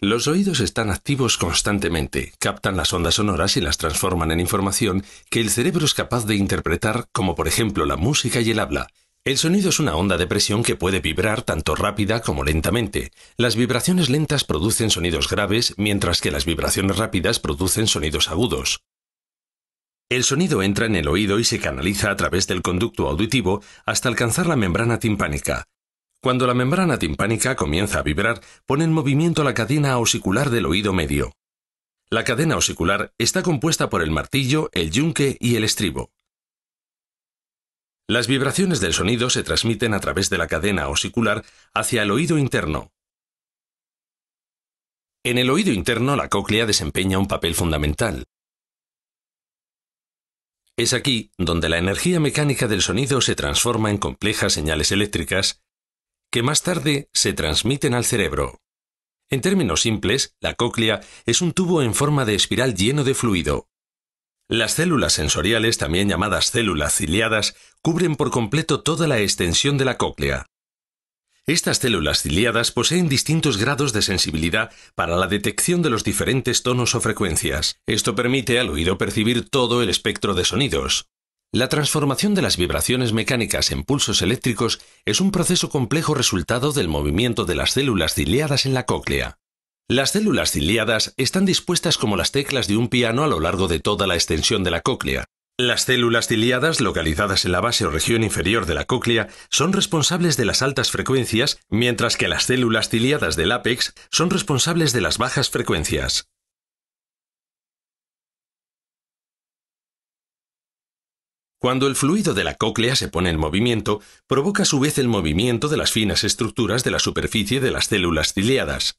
Los oídos están activos constantemente, captan las ondas sonoras y las transforman en información que el cerebro es capaz de interpretar, como por ejemplo la música y el habla. El sonido es una onda de presión que puede vibrar tanto rápida como lentamente. Las vibraciones lentas producen sonidos graves, mientras que las vibraciones rápidas producen sonidos agudos. El sonido entra en el oído y se canaliza a través del conducto auditivo hasta alcanzar la membrana timpánica. Cuando la membrana timpánica comienza a vibrar, pone en movimiento la cadena osicular del oído medio. La cadena osicular está compuesta por el martillo, el yunque y el estribo. Las vibraciones del sonido se transmiten a través de la cadena osicular hacia el oído interno. En el oído interno la cóclea desempeña un papel fundamental. Es aquí donde la energía mecánica del sonido se transforma en complejas señales eléctricas que más tarde se transmiten al cerebro. En términos simples, la cóclea es un tubo en forma de espiral lleno de fluido. Las células sensoriales, también llamadas células ciliadas, cubren por completo toda la extensión de la cóclea. Estas células ciliadas poseen distintos grados de sensibilidad para la detección de los diferentes tonos o frecuencias. Esto permite al oído percibir todo el espectro de sonidos. La transformación de las vibraciones mecánicas en pulsos eléctricos es un proceso complejo resultado del movimiento de las células ciliadas en la cóclea. Las células ciliadas están dispuestas como las teclas de un piano a lo largo de toda la extensión de la cóclea. Las células ciliadas localizadas en la base o región inferior de la cóclea son responsables de las altas frecuencias, mientras que las células ciliadas del ápex son responsables de las bajas frecuencias. Cuando el fluido de la cóclea se pone en movimiento, provoca a su vez el movimiento de las finas estructuras de la superficie de las células ciliadas.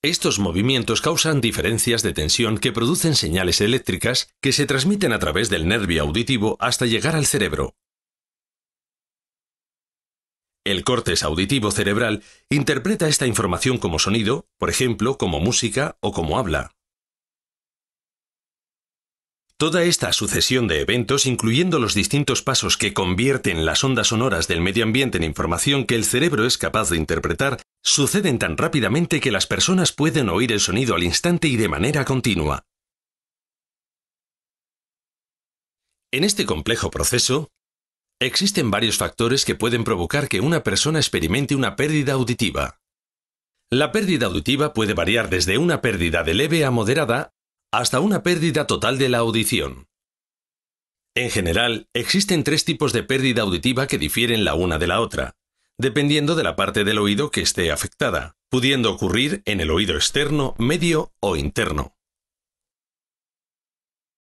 Estos movimientos causan diferencias de tensión que producen señales eléctricas que se transmiten a través del nervio auditivo hasta llegar al cerebro. El córtex auditivo cerebral interpreta esta información como sonido, por ejemplo, como música o como habla. Toda esta sucesión de eventos, incluyendo los distintos pasos que convierten las ondas sonoras del medio ambiente en información que el cerebro es capaz de interpretar, suceden tan rápidamente que las personas pueden oír el sonido al instante y de manera continua. En este complejo proceso, existen varios factores que pueden provocar que una persona experimente una pérdida auditiva. La pérdida auditiva puede variar desde una pérdida de leve a moderada hasta una pérdida total de la audición. En general, existen tres tipos de pérdida auditiva que difieren la una de la otra, dependiendo de la parte del oído que esté afectada, pudiendo ocurrir en el oído externo, medio o interno.